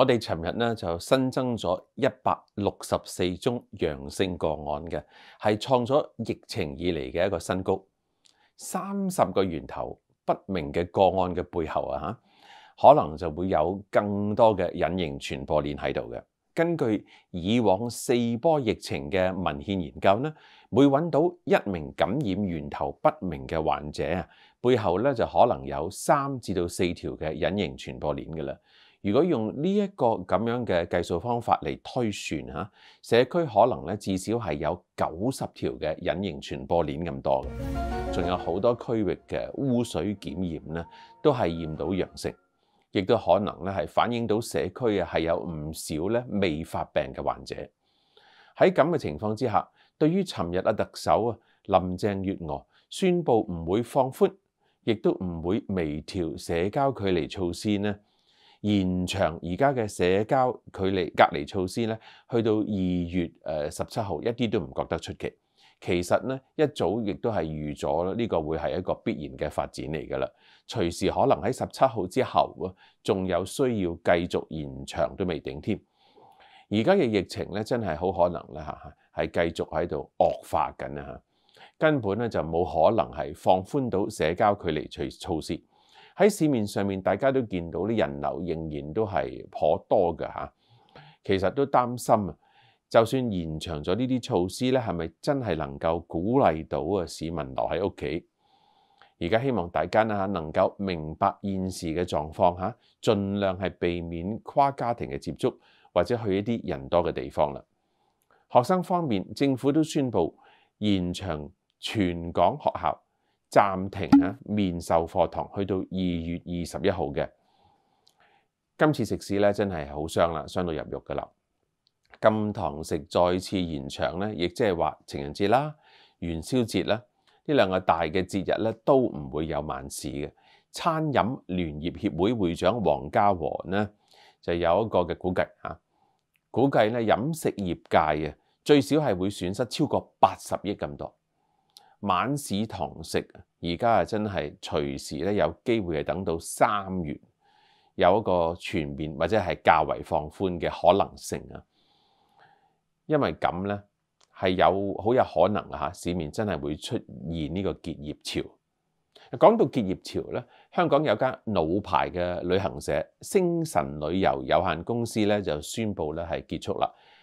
我哋尋日咧就新增咗一百六十四宗陽性個案嘅，係創咗疫情以嚟嘅一個新高。三十個源頭不明嘅個案嘅背後啊，可能就會有更多嘅隱形傳播鏈喺度嘅。根據以往四波疫情嘅文獻研究咧，每揾到一名感染源頭不明嘅患者啊，背後咧就可能有三至到四條嘅隱形傳播鏈嘅啦。如果用呢一個咁樣嘅計數方法嚟推算嚇，社區可能咧至少係有九十條嘅隱形傳播鏈咁多嘅，仲有好多區域嘅污水檢驗咧都係驗到陽性，亦都可能咧係反映到社區啊係有唔少咧未發病嘅患者喺咁嘅情況之下，對於尋日啊特首啊林鄭月娥宣布唔會放寬，亦都唔會微調社交距離措施咧。延長而家嘅社交距離隔離措施咧，去到二月誒十七號，一啲都唔覺得出奇。其實咧，一早亦都係預咗啦，呢個會係一個必然嘅發展嚟噶啦。隨時可能喺十七號之後啊，仲有需要繼續延長都未定添。而家嘅疫情咧，真係好可能咧嚇，係繼續喺度惡化緊啊！根本咧就冇可能係放寬到社交距離除措施。喺市面上面，大家都見到啲人流仍然都係頗多嘅嚇。其實都擔心啊，就算延長咗呢啲措施咧，係咪真係能夠鼓勵到啊市民留喺屋企？而家希望大家啊，能夠明白現時嘅狀況嚇，尽量係避免跨家庭嘅接觸，或者去一啲人多嘅地方啦。學生方面，政府都宣布延長全港學校。暂停啊！面授课堂去到二月二十一号嘅，今次食肆咧真系好伤啦，伤到入獄噶啦！禁堂食再次延长咧，亦即系话情人节啦、元宵节啦，呢两个大嘅节日咧都唔会有万事嘅。餐饮联业协会会长黄家和呢就有一个嘅估计啊，估计咧饮食业界嘅最少系会损失超过八十亿咁多。晚市堂食，而家啊真系隨時咧有機會係等到三月有一個全面或者係較為放寬嘅可能性啊！因為咁咧係有好有可能嚇市面真係會出現呢個結業潮。講到結業潮咧，香港有間老牌嘅旅行社星神旅遊有限公司咧就宣布咧係結束啦。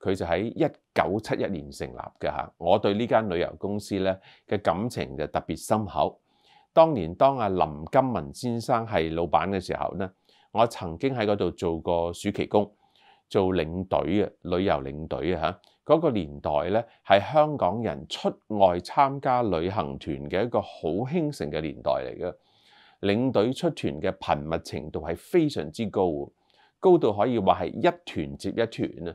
佢就喺一九七一年成立嘅嚇，我對呢間旅遊公司咧嘅感情就特別深厚。當年當阿林金文先生係老闆嘅時候咧，我曾經喺嗰度做過暑期工，做領隊啊，旅遊領隊啊嚇。嗰個年代咧係香港人出外參加旅行團嘅一個好興盛嘅年代嚟嘅，領隊出團嘅頻密程度係非常之高，高到可以話係一團接一團啊！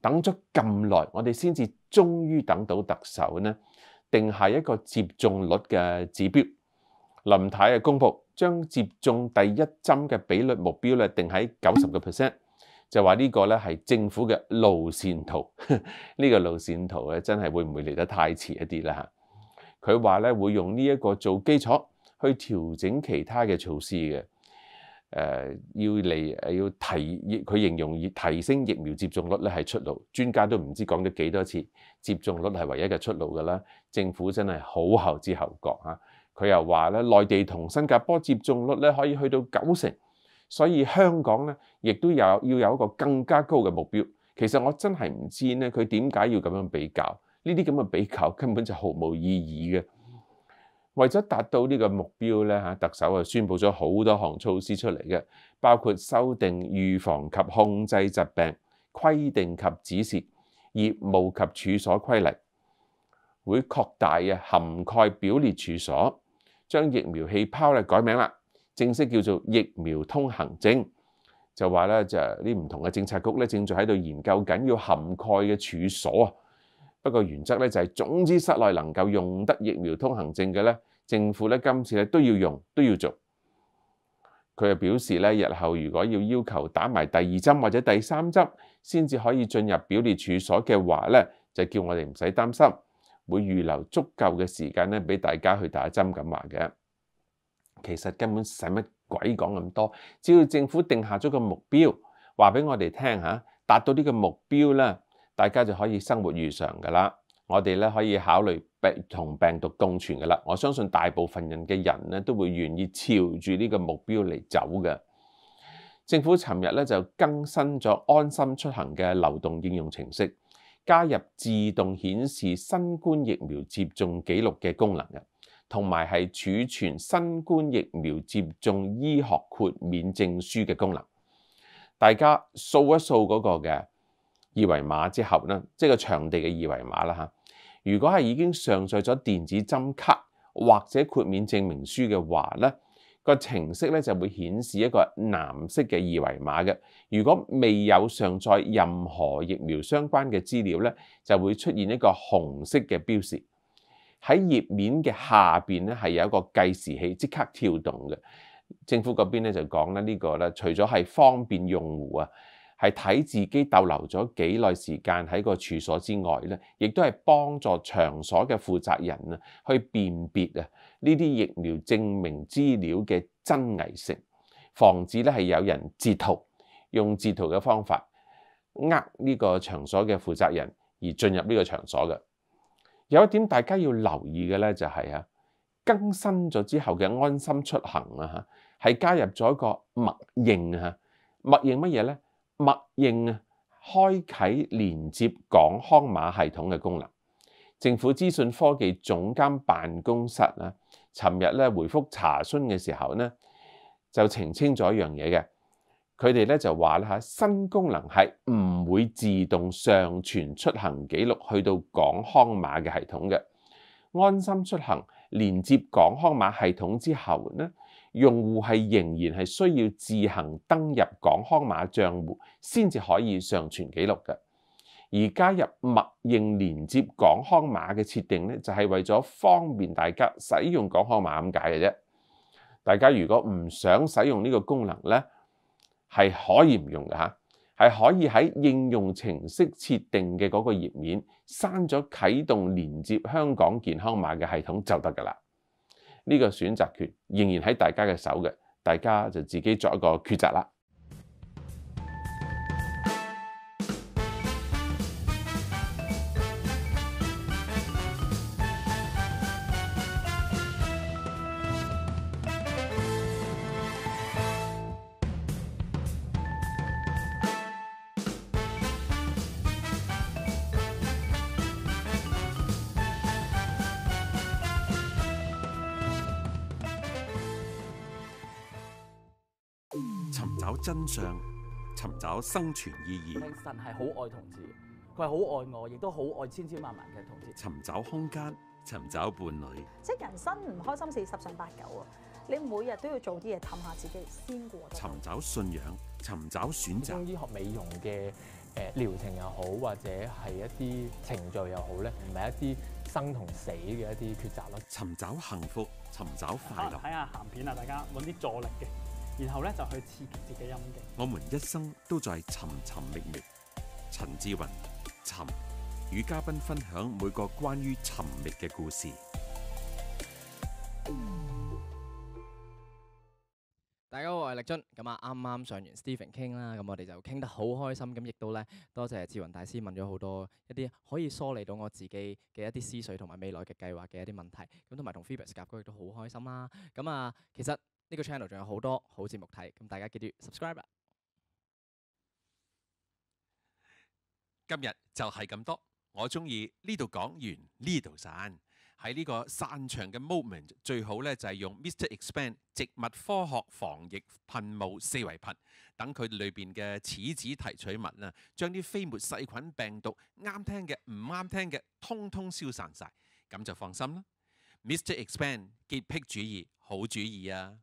等咗咁耐，我哋先至終於等到特首呢，定下一個接種率嘅指標。林太嘅公佈將接種第一針嘅比率目標咧，定喺九十个 percent，就話呢個咧係政府嘅路線圖。呢個路線圖咧，真係會唔會嚟得太遲一啲啦？佢話咧會用呢一個做基礎去調整其他嘅措施嘅。誒要嚟誒要提，佢形容提升疫苗接種率咧係出路，專家都唔知講咗幾多次，接種率係唯一嘅出路㗎啦。政府真係好後知後覺嚇，佢又話咧，內地同新加坡接種率咧可以去到九成，所以香港咧亦都有要有一個更加高嘅目標。其實我真係唔知咧，佢點解要咁樣比較？呢啲咁嘅比較根本就毫無意義嘅。為咗達到呢個目標咧嚇，特首啊宣佈咗好多項措施出嚟嘅，包括修訂預防及控制疾病規定及指示業務及處所規例，會擴大啊涵蓋表列處所，將疫苗氣泡咧改名啦，正式叫做疫苗通行證。就話咧就呢啲唔同嘅政策局咧正在喺度研究緊要涵蓋嘅處所啊。不過原則咧就係，總之室內能夠用得疫苗通行證嘅咧，政府咧今次咧都要用都要做。佢又表示咧，日後如果要要求打埋第二針或者第三針先至可以進入表列處所嘅話咧，就叫我哋唔使擔心，會預留足夠嘅時間咧，俾大家去打針咁話嘅。其實根本使乜鬼講咁多，只要政府定下咗個目標，話俾我哋聽嚇，達到呢個目標咧。大家就可以生活如常噶啦，我哋咧可以考慮病同病毒共存噶啦。我相信大部分人嘅人咧都會願意朝住呢個目標嚟走嘅。政府尋日咧就更新咗安心出行嘅流動應用程式，加入自動顯示新冠疫苗接種記錄嘅功能嘅，同埋係儲存新冠疫苗接種醫學豁免證書嘅功能。大家掃一掃嗰個嘅。二維碼之後咧，即係個場地嘅二維碼啦嚇。如果係已經上載咗電子針卡或者豁免證明書嘅話咧，個程式咧就會顯示一個藍色嘅二維碼嘅。如果未有上載任何疫苗相關嘅資料咧，就會出現一個紅色嘅標示。喺頁面嘅下面咧係有一個計時器即刻跳動嘅。政府嗰邊咧就講咧呢個咧，除咗係方便用户啊。係睇自己逗留咗幾耐時間喺個處所之外咧，亦都係幫助場所嘅負責人啊，去辨別啊呢啲疫苗證明資料嘅真偽性，防止咧係有人截圖，用截圖嘅方法呃呢個場所嘅負責人而進入呢個場所嘅。有一點大家要留意嘅咧，就係啊更新咗之後嘅安心出行啊，係加入咗一個默認啊，默認乜嘢咧？默認開啟連接港康碼系統嘅功能。政府資訊科技總監辦公室啊，尋日咧回覆查詢嘅時候咧，就澄清咗一樣嘢嘅。佢哋咧就話咧嚇，新功能係唔會自動上傳出行記錄去到港康碼嘅系統嘅。安心出行連接港康碼系統之後咧。用户係仍然係需要自行登入港康碼帳户先至可以上傳記錄嘅，而加入默認連接港康碼嘅設定咧，就係為咗方便大家使用港康碼咁解嘅啫。大家如果唔想使用呢個功能咧，係可以唔用嘅嚇，係可以喺應用程式設定嘅嗰個頁面刪咗啟動連接香港健康碼嘅系統就得㗎啦。呢個選擇權仍然喺大家嘅手嘅，大家就自己作一個抉擇啦。寻找真相，寻找生存意义。神系好爱同志，佢系好爱我，亦都好爱千千万万嘅同志。寻找空间，寻找伴侣。即系人生唔开心事十成八九啊！你每日都要做啲嘢氹下自己先过。寻找信仰，寻找选择。中医学美容嘅诶疗程又好，或者系一啲程序又好咧，唔系一啲生同死嘅一啲抉择咯。寻找幸福，寻找快乐。睇下咸片啊，大家搵啲助力嘅。然后咧就去刺激自己嘅我们一生都在寻寻觅觅。陈志云寻与嘉宾分享每个关于寻觅嘅故事。大家好，我系力津。咁啊，啱啱上完 Stephen 倾啦，咁我哋就倾得好开心。咁亦都咧多谢志云大师问咗好多一啲可以梳理到我自己嘅一啲思绪同埋未来嘅计划嘅一啲问题。咁同埋同 f h b r i u s 夹哥亦都好开心啦。咁啊，其实。呢个 channel 仲有好多好节目睇，咁大家记住 subscribe。今日就系咁多。我中意呢度讲完呢度散喺呢个散场嘅 moment，最好咧就系用 Mr. Expand 植物科学防疫喷雾四维喷，等佢里边嘅柿子提取物啊，将啲飞沫、细菌、病毒，啱听嘅唔啱听嘅，通通消散晒，咁就放心啦。Mr. Expand 洁癖主义好主意啊！